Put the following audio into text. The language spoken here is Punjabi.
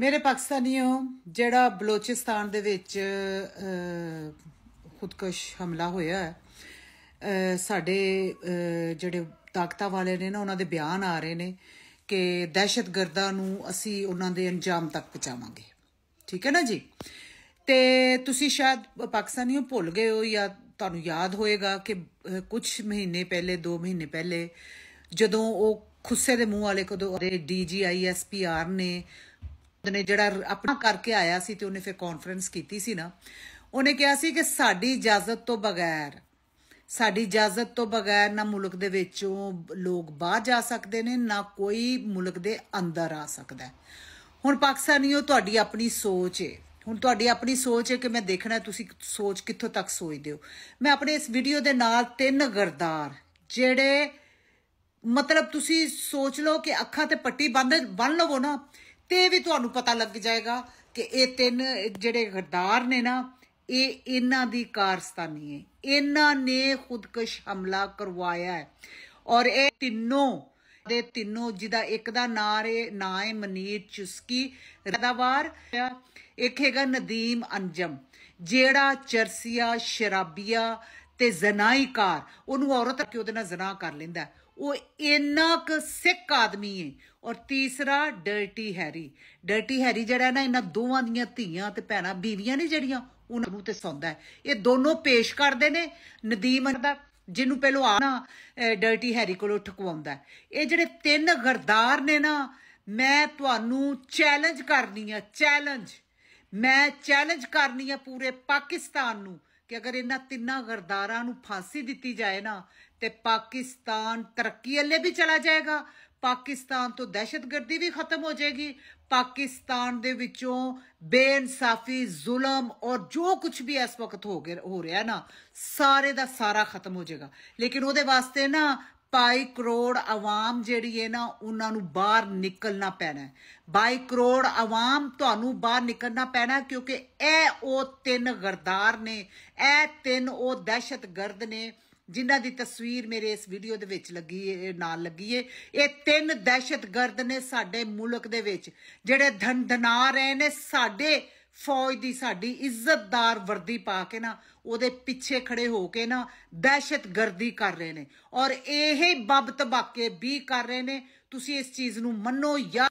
ਮੇਰੇ ਪਾਕਿਸਤਾਨੀਓ ਜਿਹੜਾ ਬਲੋਚਿਸਤਾਨ ਦੇ ਵਿੱਚ ਖੁਦਕਸ਼ ਹਮਲਾ ਹੋਇਆ ਹੈ ਸਾਡੇ ਜਿਹੜੇ ਤਾਕਤਾਂ ਵਾਲੇ ਨੇ ਨਾ ਉਹਨਾਂ ਦੇ ਬਿਆਨ ਆ ਰਹੇ ਨੇ ਕਿ ਦਹਿਸ਼ਤਗਰਦਾਂ ਨੂੰ ਅਸੀਂ ਉਹਨਾਂ ਦੇ ਅੰਜਾਮ ਤੱਕ ਪਹੁੰਚਾਵਾਂਗੇ ਠੀਕ ਹੈ ਨਾ ਜੀ ਤੇ ਤੁਸੀਂ ਸ਼ਾਇਦ ਪਾਕਿਸਤਾਨੀਓ ਭੁੱਲ ਗਏ ਹੋ ਜਾਂ ਤੁਹਾਨੂੰ ਯਾਦ ਹੋਏਗਾ ਕਿ ਕੁਝ ਮਹੀਨੇ ਪਹਿਲੇ 2 ਮਹੀਨੇ ਪਹਿਲੇ ਜਦੋਂ ਉਹ ਖੁੱਸੇ ਦੇ ਮੂੰਹ ਵਾਲੇ ਕੋਦੇ ਦੇ ਡੀਜੀਆਈਐਸਪੀਆਰ ਨੇ ਨੇ ਜਿਹੜਾ ਆਪਣਾ ਕਰਕੇ ਆਇਆ ਸੀ ਤੇ ਉਹਨੇ ਫਿਰ ਕਾਨਫਰੰਸ ਕੀਤੀ ਸੀ ਨਾ ਉਹਨੇ ਕਿਹਾ ਸੀ ਕਿ ਸਾਡੀ ਇਜਾਜ਼ਤ ਤੋਂ ਬਗੈਰ ਸਾਡੀ ਇਜਾਜ਼ਤ ਤੋਂ ਬਗੈਰ ਨਾ ਮੁਲਕ ਦੇ ਵਿੱਚੋਂ ਲੋਕ ਬਾਹਰ ਜਾ ਸਕਦੇ ਨੇ ਨਾ ਕੋਈ ਮੁਲਕ ਦੇ ਅੰਦਰ ਆ ਸਕਦਾ ਹੁਣ ਪਾਕਿਸਤਾਨੀਓ ਤੁਹਾਡੀ ਆਪਣੀ ਸੋਚ ਏ ਹੁਣ ਤੁਹਾਡੀ ਆਪਣੀ ਸੋਚ ਹੈ ਕਿ ਮੈਂ ਦੇਖਣਾ ਤੁਸੀਂ ਸੋਚ ਕਿੱਥੋਂ ਤੱਕ ਸੋਚਦੇ ਹੋ ਮੈਂ ਆਪਣੇ ਇਸ ਵੀਡੀਓ ਦੇ ਨਾਲ ਤਿੰਨ ਗਰਦਾਰ ਜਿਹੜੇ ਮਤਲਬ ਤੁਸੀਂ ਸੋਚ ਲਓ ਕਿ ਅੱਖਾਂ ਤੇ ਪੱਟੀ ਬੰਨ ਲਵੋ ਨਾ ਤੇ ਵੀ ਤੁਹਾਨੂੰ ਪਤਾ ਲੱਗ ਜਾਏਗਾ ਕਿ ਇਹ ਤਿੰਨ ਜਿਹੜੇ ਗਰਦਾਰ ਨੇ ਨਾ ਇਹ ਇਹਨਾਂ ਦੀ ਕਾਰਸਤਾਨੀ ਹੈ ਇਹਨਾਂ ਨੇ ਖੁਦਕਸ਼ ਹਮਲਾ ਕਰਵਾਇਆ ਹੈ ਔਰ ਇਹ ਤਿੰਨੋਂ ਦੇ ਤਿੰਨੋਂ ਜਿਹਦਾ ਇੱਕ ਦਾ ਨਾਂ ਹੈ ਨਾਂ ਹੈ ਮਨੀਰ ਚੁਸਕੀ ਰਦਾਵਾਰ ਇੱਕ ਹੈਗਾ ਨਦੀਮ ਅੰਜਮ ਜਿਹੜਾ ਚਰਸੀਆ ਸ਼ਰਾਬੀਆ ਤੇ ਜ਼ਨਾਈਕਾਰ ਉਹਨੂੰ ਔਰਤ ਕਿ ਉਹਦੇ ਨਾਲ ਜ਼ਨਾ ਕਰ ਲੈਂਦਾ ਉਹ ਇੰਨਾ ਕੁ ਸਿੱਕ ਆਦਮੀ ਹੈ ਔਰ ਤੀਸਰਾ ਡਰਟੀ ਹੈਰੀ ਡਰਟੀ ਹੈਰੀ ਜਿਹੜਾ ਨਾ ਇਹਨਾਂ ਦੋਵਾਂ ਦੀਆਂ ਧੀਆਂ ਤੇ ਭੈਣਾਂ ਬੀਵੀਆਂ ਨੇ ਜਿਹੜੀਆਂ ਉਹਨਾਂ ਨੂੰ ਤੇ ਸੌਂਦਾ ਇਹ ਦੋਨੋਂ ਪੇਸ਼ ਕਰਦੇ ਨੇ ਨਦੀਮ ਦਾ ਜਿਹਨੂੰ ਪਹਿਲੋਂ ਆ ਡਰਟੀ ਹੈਰੀ ਕੋਲੋਂ ਠਕਵਾਉਂਦਾ ਇਹ ਜਿਹੜੇ ਤਿੰਨ ਗਰਦਾਰ ਨੇ ਨਾ ਮੈਂ ਤੁਹਾਨੂੰ ਚੈਲੰਜ ਕਰਨੀ ਆ ਚੈਲੰਜ ਮੈਂ ਚੈਲੰਜ ਕਰਨੀ ਆ ਪੂਰੇ ਪਾਕਿਸਤਾਨ ਨੂੰ ਕਿ ਅਗਰ ਇਹਨਾਂ ਤਿੰਨਾਂ ਗਰਦਾਰਾਂ ਨੂੰ ਫਾਂਸੀ ਦਿੱਤੀ ਜਾਏ ਨਾ ਤੇ ਪਾਕਿਸਤਾਨ ਤਰੱਕੀ ਅੱਲੇ ਵੀ ਚਲਾ ਜਾਏਗਾ ਪਾਕਿਸਤਾਨ ਤੋਂ ਦਹਿਸ਼ਤਗਰਦੀ ਵੀ ਖਤਮ ਹੋ ਜਾਏਗੀ ਪਾਕਿਸਤਾਨ ਦੇ ਵਿੱਚੋਂ ਬੇਇਨਸਾਫੀ ਜ਼ੁਲਮ ਔਰ ਜੋ ਕੁਝ ਵੀ ਇਸ ਵਕਤ ਹੋ ਹੋ ਰਿਹਾ ਨਾ ਸਾਰੇ ਦਾ ਸਾਰਾ ਖਤਮ ਹੋ ਜਾਏਗਾ ਲੇਕਿਨ ਉਹਦੇ ਵਾਸਤੇ ਨਾ 22 ਕਰੋੜ ਆਵਾਮ ਜਿਹੜੀ ਹੈ ਨਾ ਉਹਨਾਂ ਨੂੰ ਬਾਹਰ ਨਿਕਲਣਾ ਪੈਣਾ ਹੈ 22 ਕਰੋੜ ਆਵਾਮ ਤੁਹਾਨੂੰ ਬਾਹਰ ਨਿਕਲਣਾ ਪੈਣਾ ਕਿਉਂਕਿ ਇਹ ਉਹ ਤਿੰਨ ਗਰਦਾਰ ਨੇ ਇਹ ਤਿੰਨ ਉਹ ਦਹਿਸ਼ਤਗਰਦ ਨੇ ਜਿਨ੍ਹਾਂ ਦੀ ਤਸਵੀਰ ਮੇਰੇ ਇਸ ਵੀਡੀਓ ਦੇ ਵਿੱਚ ਲੱਗੀ ਹੈ ਨਾਲ ਲੱਗੀ ਹੈ ਇਹ ਤਿੰਨ ਦਹਿਸ਼ਤਗਰਦ ਨੇ ਸਾਡੇ ਮੁਲਕ ਦੇ ਵਿੱਚ ਜਿਹੜੇ ਧੰਦਨਾ ਰਹੇ ਨੇ ਸਾਡੇ ਫੌਜ ਦੀ ਸਾਡੀ ਇੱਜ਼ਤਦਾਰ ਵਰਦੀ ਪਾ ਕੇ ਨਾ ਉਹਦੇ ਪਿੱਛੇ ਖੜੇ ਹੋ ਕੇ ਨਾ ਦਹਿਸ਼ਤਗਰਦੀ ਕਰ ਰਹੇ ਨੇ ਔਰ ਇਹ ਹੀ ਬਬ ਤਬਾਕੇ ਵੀ ਕਰ ਰਹੇ ਨੇ ਤੁਸੀਂ ਇਸ ਚੀਜ਼ ਨੂੰ ਮੰਨੋ ਜਾਂ